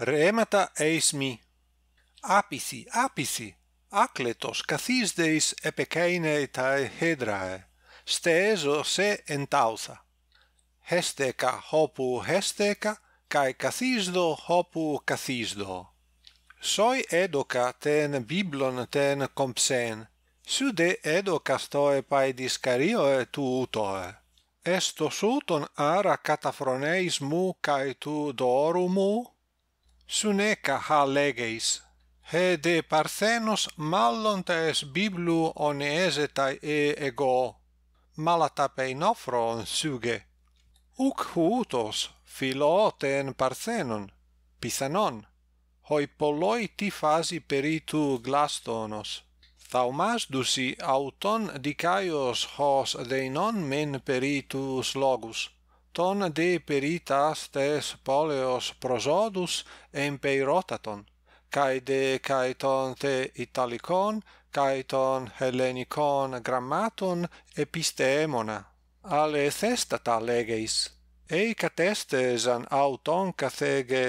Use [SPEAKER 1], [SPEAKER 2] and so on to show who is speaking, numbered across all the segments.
[SPEAKER 1] Rhemata eis mi. Apisi apisi akletos kathizdes epekaine tai hedrae stesos e entausa. Hesteka hopou hesteka kai kathizdo hopou kathizdo. Soi edokaten biblon ten komsen. Soude edokastoe pai diskario e touto e stosouton ara katafronais mou kai tou dorou mou. Suneca ha legeis. He de parthenos mallontes biblu on e ego. Malata peinofron suge. Uc hutos philoten en parthenon, pisanon. Hoi poloi ti fasi peritu glastonos. Thaumas dusi auton dicaios hos deinon men peritus logus ton de peritas tes poleos prosodus empeirotaton kai de kai te italicon kai ton hellenicon grammaton epistemona ale thestata legeis ei catestes auton cathege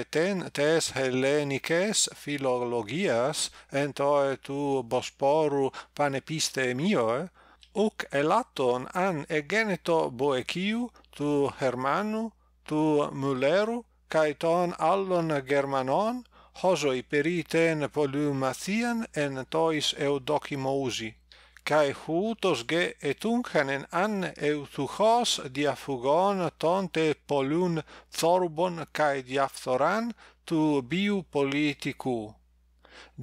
[SPEAKER 1] tes hellenices philologias entoe tu bosporu panepistemioe Uc elaton an egeneto boeciu tu Hermannu, tu Mulleru, cae ton allon Germanon, hosoi periten polumathian en tois eudocimousi, cae hutos ge etunchanen an eutuchos diafugon tonte polun thorbon cae diaphthoran tu biu politiku.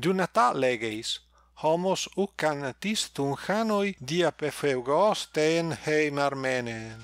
[SPEAKER 1] Dunata leges, homos uccan tis tunchanoi diapefeugos ten heim armenen.